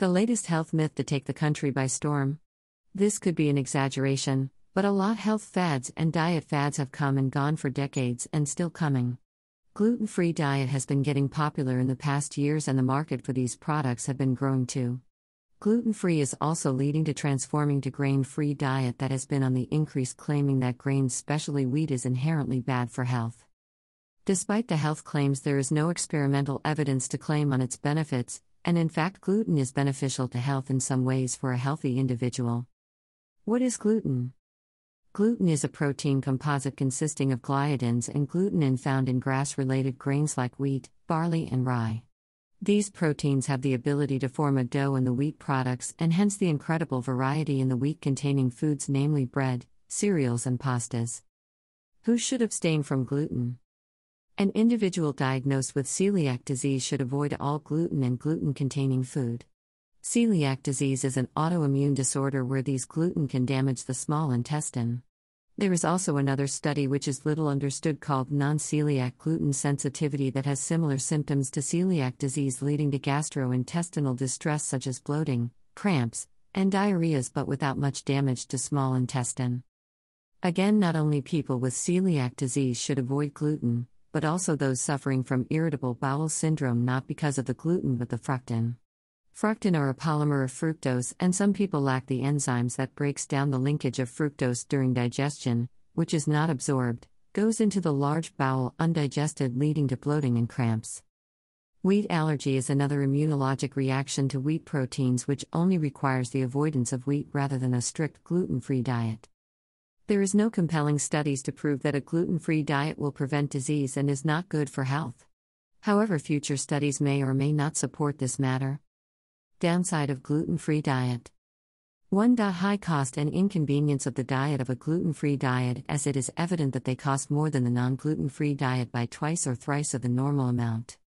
The latest health myth to take the country by storm. This could be an exaggeration, but a lot health fads and diet fads have come and gone for decades and still coming. Gluten free diet has been getting popular in the past years, and the market for these products have been growing too. Gluten free is also leading to transforming to grain free diet that has been on the increase, claiming that grain, especially wheat, is inherently bad for health. Despite the health claims, there is no experimental evidence to claim on its benefits, and in fact, gluten is beneficial to health in some ways for a healthy individual. What is gluten? Gluten is a protein composite consisting of gliadins and glutenin found in grass related grains like wheat, barley, and rye. These proteins have the ability to form a dough in the wheat products and hence the incredible variety in the wheat containing foods, namely bread, cereals, and pastas. Who should abstain from gluten? An individual diagnosed with celiac disease should avoid all gluten and gluten containing food. Celiac disease is an autoimmune disorder where these gluten can damage the small intestine. There is also another study which is little understood called non celiac gluten sensitivity that has similar symptoms to celiac disease leading to gastrointestinal distress such as bloating, cramps, and diarrheas but without much damage to small intestine. Again, not only people with celiac disease should avoid gluten, but also those suffering from irritable bowel syndrome not because of the gluten but the fructan. Fructan are a polymer of fructose, and some people lack the enzymes that breaks down the linkage of fructose during digestion, which is not absorbed, goes into the large bowel undigested, leading to bloating and cramps. Wheat allergy is another immunologic reaction to wheat proteins, which only requires the avoidance of wheat rather than a strict gluten free diet. There is no compelling studies to prove that a gluten free diet will prevent disease and is not good for health. However, future studies may or may not support this matter. Downside of gluten free diet 1. High cost and inconvenience of the diet of a gluten free diet, as it is evident that they cost more than the non gluten free diet by twice or thrice of the normal amount.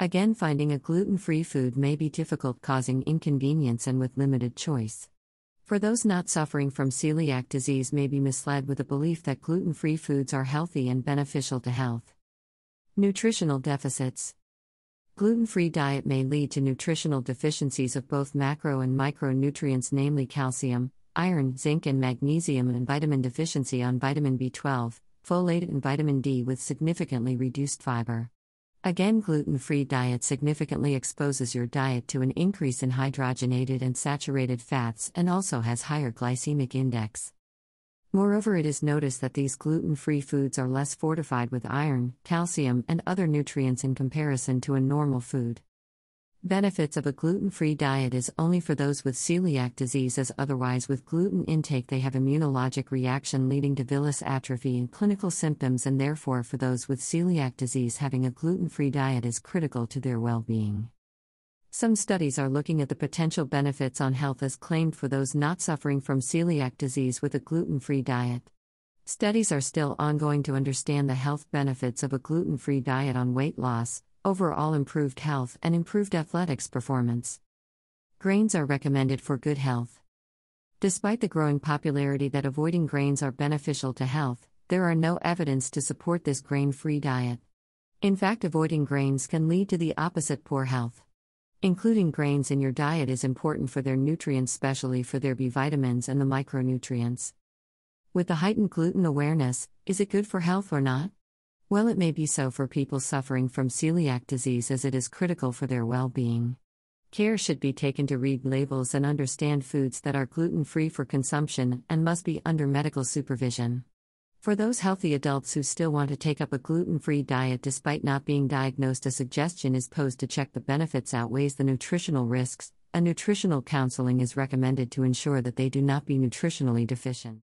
Again, finding a gluten free food may be difficult, causing inconvenience and with limited choice. For those not suffering from celiac disease may be misled with a belief that gluten-free foods are healthy and beneficial to health. Nutritional deficits. Gluten-free diet may lead to nutritional deficiencies of both macro and micronutrients namely calcium, iron, zinc and magnesium and vitamin deficiency on vitamin B12, folate and vitamin D with significantly reduced fiber. Again, gluten free diet significantly exposes your diet to an increase in hydrogenated and saturated fats and also has higher glycemic index. Moreover, it is noticed that these gluten free foods are less fortified with iron, calcium, and other nutrients in comparison to a normal food. Benefits of a gluten free diet is only for those with celiac disease, as otherwise, with gluten intake, they have immunologic reaction leading to villus atrophy and clinical symptoms, and therefore, for those with celiac disease, having a gluten free diet is critical to their well being. Some studies are looking at the potential benefits on health as claimed for those not suffering from celiac disease with a gluten free diet. Studies are still ongoing to understand the health benefits of a gluten free diet on weight loss, overall improved health and improved athletics performance. Grains are recommended for good health. Despite the growing popularity that avoiding grains are beneficial to health, there are no evidence to support this grain free diet. In fact, avoiding grains can lead to the opposite poor health. Including grains in your diet is important for their nutrients, especially for their B vitamins and the micronutrients. With the heightened gluten awareness, is it good for health or not? Well, it may be so for people suffering from celiac disease as it is critical for their well being. Care should be taken to read labels and understand foods that are gluten free for consumption and must be under medical supervision. For those healthy adults who still want to take up a gluten free diet despite not being diagnosed, a suggestion is posed to check the benefits outweighs the nutritional risks, and nutritional counseling is recommended to ensure that they do not be nutritionally deficient.